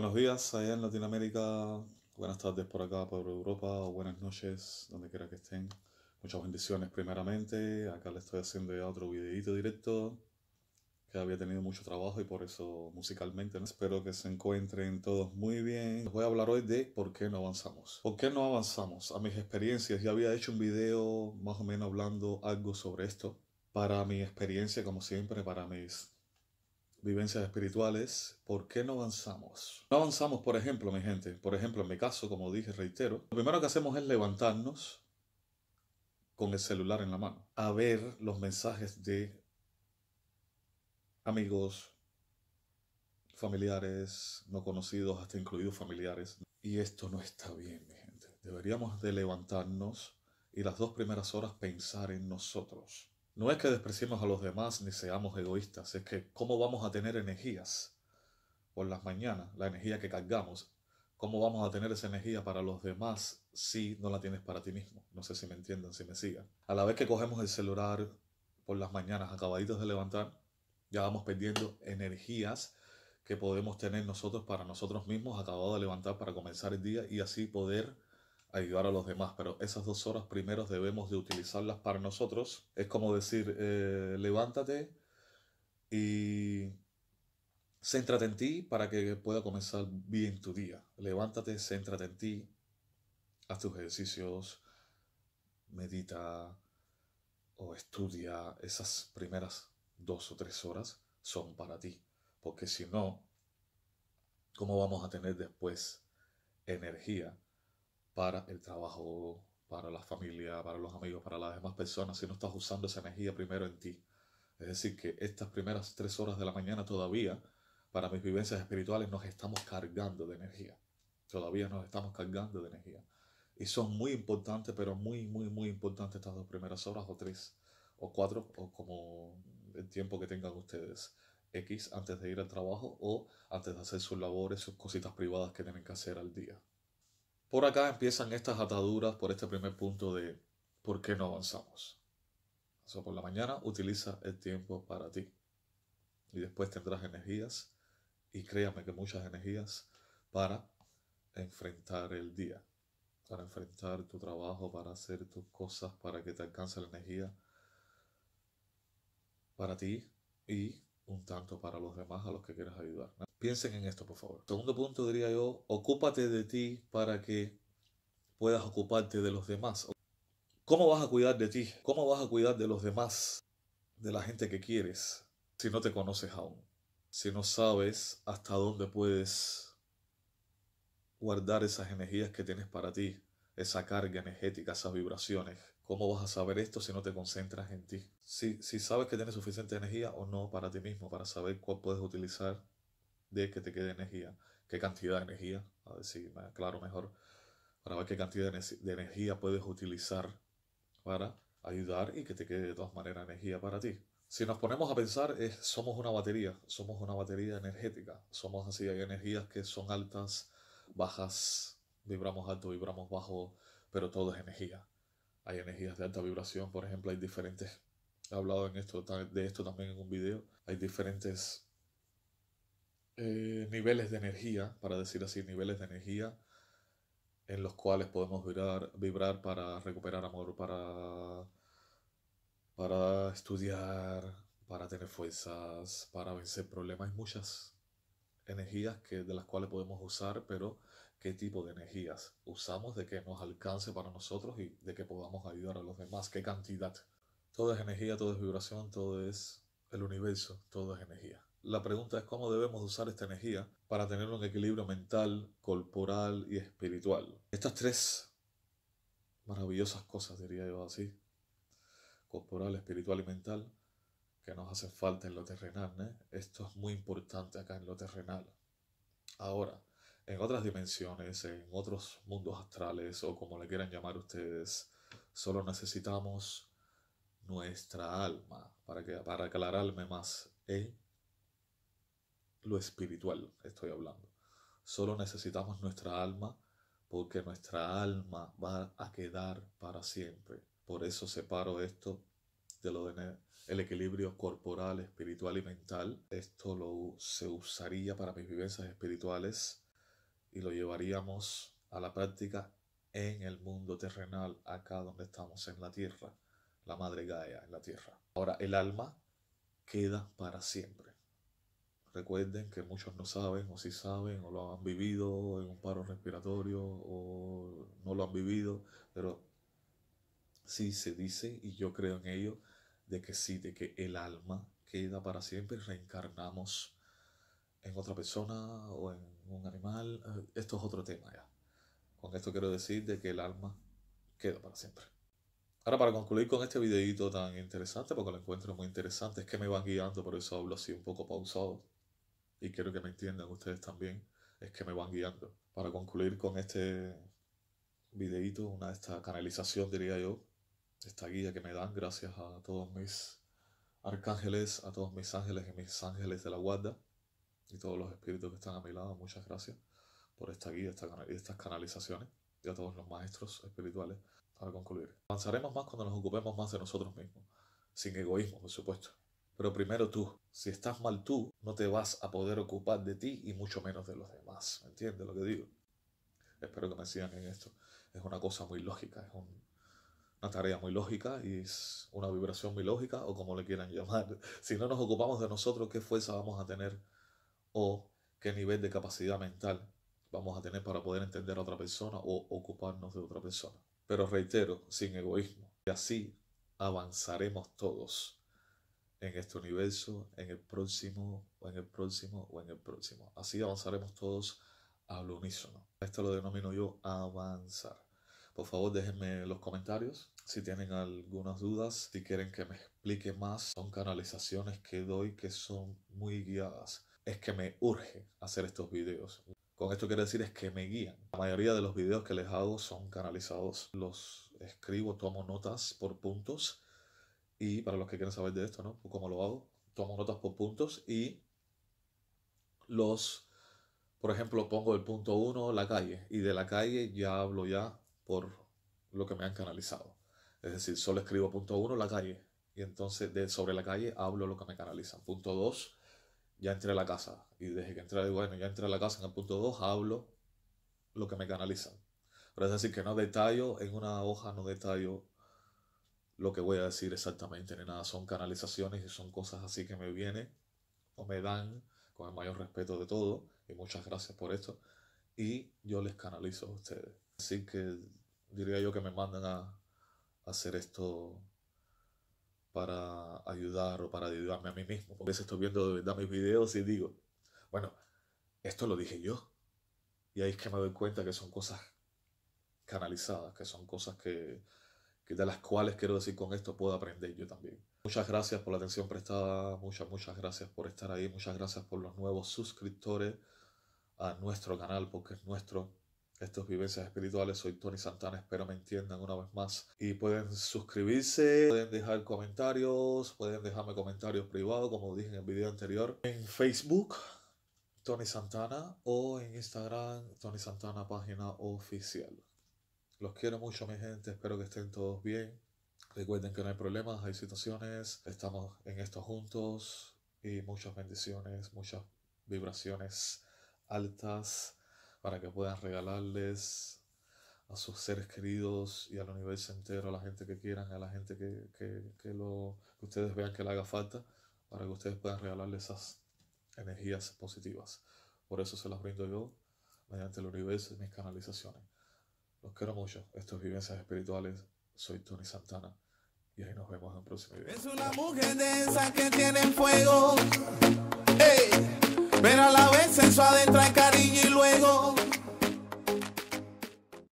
Buenos días allá en Latinoamérica, buenas tardes por acá, por Europa, o buenas noches, donde quiera que estén. Muchas bendiciones primeramente, acá le estoy haciendo ya otro videito directo, que había tenido mucho trabajo y por eso musicalmente. Espero que se encuentren todos muy bien. Les voy a hablar hoy de por qué no avanzamos. ¿Por qué no avanzamos? A mis experiencias, ya había hecho un video más o menos hablando algo sobre esto. Para mi experiencia, como siempre, para mis vivencias espirituales, ¿por qué no avanzamos? No avanzamos, por ejemplo, mi gente, por ejemplo, en mi caso, como dije, reitero, lo primero que hacemos es levantarnos con el celular en la mano, a ver los mensajes de amigos, familiares, no conocidos, hasta incluidos familiares. Y esto no está bien, mi gente. Deberíamos de levantarnos y las dos primeras horas pensar en nosotros no es que despreciemos a los demás ni seamos egoístas, es que cómo vamos a tener energías por las mañanas, la energía que cargamos, cómo vamos a tener esa energía para los demás si no la tienes para ti mismo. No sé si me entienden, si me siguen. A la vez que cogemos el celular por las mañanas acabaditos de levantar, ya vamos perdiendo energías que podemos tener nosotros para nosotros mismos acabado de levantar para comenzar el día y así poder ayudar a los demás, pero esas dos horas primeros debemos de utilizarlas para nosotros. Es como decir, eh, levántate y céntrate en ti para que pueda comenzar bien tu día. Levántate, céntrate en ti, haz tus ejercicios, medita o estudia. Esas primeras dos o tres horas son para ti, porque si no, ¿cómo vamos a tener después energía? para el trabajo, para la familia, para los amigos, para las demás personas, si no estás usando esa energía primero en ti. Es decir, que estas primeras tres horas de la mañana todavía, para mis vivencias espirituales, nos estamos cargando de energía. Todavía nos estamos cargando de energía. Y son muy importantes, pero muy, muy, muy importantes estas dos primeras horas o tres o cuatro, o como el tiempo que tengan ustedes. X antes de ir al trabajo o antes de hacer sus labores, sus cositas privadas que tienen que hacer al día. Por acá empiezan estas ataduras por este primer punto de por qué no avanzamos. O por la mañana utiliza el tiempo para ti. Y después tendrás energías, y créame que muchas energías, para enfrentar el día, para enfrentar tu trabajo, para hacer tus cosas, para que te alcance la energía para ti y un tanto para los demás a los que quieras ayudar. Piensen en esto, por favor. Segundo punto, diría yo, ocúpate de ti para que puedas ocuparte de los demás. ¿Cómo vas a cuidar de ti? ¿Cómo vas a cuidar de los demás? De la gente que quieres, si no te conoces aún. Si no sabes hasta dónde puedes guardar esas energías que tienes para ti, esa carga energética, esas vibraciones. ¿Cómo vas a saber esto si no te concentras en ti? Si, si sabes que tienes suficiente energía o no para ti mismo, para saber cuál puedes utilizar de que te quede energía. ¿Qué cantidad de energía? A ver si me aclaro mejor. Para ver qué cantidad de energía puedes utilizar para ayudar y que te quede de todas maneras energía para ti. Si nos ponemos a pensar, somos una batería, somos una batería energética. Somos así, hay energías que son altas, bajas, vibramos alto, vibramos bajo, pero todo es energía. Hay energías de alta vibración, por ejemplo, hay diferentes. He hablado de esto también en un video. Hay diferentes eh, niveles de energía, para decir así, niveles de energía en los cuales podemos vibrar, para recuperar amor, para, para estudiar, para tener fuerzas, para vencer problemas. Hay muchas energías que, de las cuales podemos usar, pero qué tipo de energías usamos, de que nos alcance para nosotros y de que podamos ayudar a los demás, qué cantidad. Todo es energía, todo es vibración, todo es el universo, todo es energía. La pregunta es cómo debemos usar esta energía para tener un equilibrio mental, corporal y espiritual. Estas tres maravillosas cosas, diría yo así, corporal, espiritual y mental, que nos hacen falta en lo terrenal. ¿eh? Esto es muy importante acá en lo terrenal. Ahora, en otras dimensiones, en otros mundos astrales o como le quieran llamar ustedes, solo necesitamos nuestra alma, para, que, para aclararme más, ¿eh? espiritual estoy hablando. Solo necesitamos nuestra alma porque nuestra alma va a quedar para siempre. Por eso separo esto de lo de el equilibrio corporal, espiritual y mental. Esto lo se usaría para mis vivencias espirituales y lo llevaríamos a la práctica en el mundo terrenal, acá donde estamos en la tierra, la madre Gaia en la tierra. Ahora el alma queda para siempre. Recuerden que muchos no saben o sí saben o lo han vivido en un paro respiratorio o no lo han vivido, pero sí se dice y yo creo en ello de que sí, de que el alma queda para siempre, reencarnamos en otra persona o en un animal, eh, esto es otro tema ya. Con esto quiero decir de que el alma queda para siempre. Ahora para concluir con este videito tan interesante, porque lo encuentro muy interesante, es que me van guiando, por eso hablo así un poco pausado y quiero que me entiendan ustedes también, es que me van guiando. Para concluir con este videíto, una de esta canalización diría yo, esta guía que me dan gracias a todos mis arcángeles, a todos mis ángeles y mis ángeles de la guarda y todos los espíritus que están a mi lado, muchas gracias por esta guía, esta, estas canalizaciones y a todos los maestros espirituales para concluir. Avanzaremos más cuando nos ocupemos más de nosotros mismos, sin egoísmo, por supuesto. Pero primero tú, si estás mal tú, no te vas a poder ocupar de ti y mucho menos de los demás. ¿Me ¿Entiendes lo que digo? Espero que me sigan en esto. Es una cosa muy lógica, es una tarea muy lógica y es una vibración muy lógica o como le quieran llamar. Si no nos ocupamos de nosotros, ¿qué fuerza vamos a tener o qué nivel de capacidad mental vamos a tener para poder entender a otra persona o ocuparnos de otra persona? Pero reitero, sin egoísmo. Y así avanzaremos todos en este universo, en el próximo, o en el próximo, o en el próximo. Así avanzaremos todos a al unísono. Esto lo denomino yo avanzar. Por favor, déjenme en los comentarios si tienen algunas dudas, si quieren que me explique más. Son canalizaciones que doy que son muy guiadas. Es que me urge hacer estos videos. Con esto quiero decir es que me guían. La mayoría de los videos que les hago son canalizados. Los escribo, tomo notas por puntos y para los que quieren saber de esto, ¿no? Pues, cómo lo hago, tomo notas por puntos y los, por ejemplo, pongo el punto 1, la calle, y de la calle ya hablo ya por lo que me han canalizado. Es decir, solo escribo punto 1, la calle, y entonces de, sobre la calle hablo lo que me canalizan. Punto 2, ya entré a la casa, y desde que entré, bueno, ya entré a la casa en el punto 2, hablo lo que me canalizan. Pero es decir, que no detallo, en una hoja no detallo lo que voy a decir exactamente, ni nada. Son canalizaciones y son cosas así que me vienen o me dan con el mayor respeto de todo. Y muchas gracias por esto. Y yo les canalizo a ustedes. Así que diría yo que me mandan a, hacer esto para ayudar o para ayudarme a mí mismo. Porque a estoy viendo de verdad mis videos y digo, bueno, esto lo dije yo. Y ahí es que me doy cuenta que son cosas canalizadas, que son cosas que, de las cuales quiero decir con esto puedo aprender yo también. Muchas gracias por la atención prestada, muchas, muchas gracias por estar ahí, muchas gracias por los nuevos suscriptores a nuestro canal, porque es nuestro. Estos Vivencias Espirituales, soy Tony Santana, espero me entiendan una vez más. Y pueden suscribirse, pueden dejar comentarios, pueden dejarme comentarios privados, como dije en el video anterior, en Facebook, Tony Santana, o en Instagram, Tony Santana, página oficial. Los quiero mucho, mi gente. Espero que estén todos bien. Recuerden que no hay problemas, hay situaciones. Estamos en esto juntos. Y muchas bendiciones, muchas vibraciones altas para que puedan regalarles a sus seres queridos y al universo entero, a la gente que quieran, a la gente que, que, que lo, ustedes vean que le haga falta, para que ustedes puedan regalarles esas energías positivas. Por eso se las brindo yo mediante el universo y mis canalizaciones. Los quiero mucho. Esto es Vivencias Espirituales. Soy Tony Santana. Y ahí nos vemos en un próximo video. Es una mujer de esas que tienen fuego. Hey, a la vez en su adentro hay cariño y luego.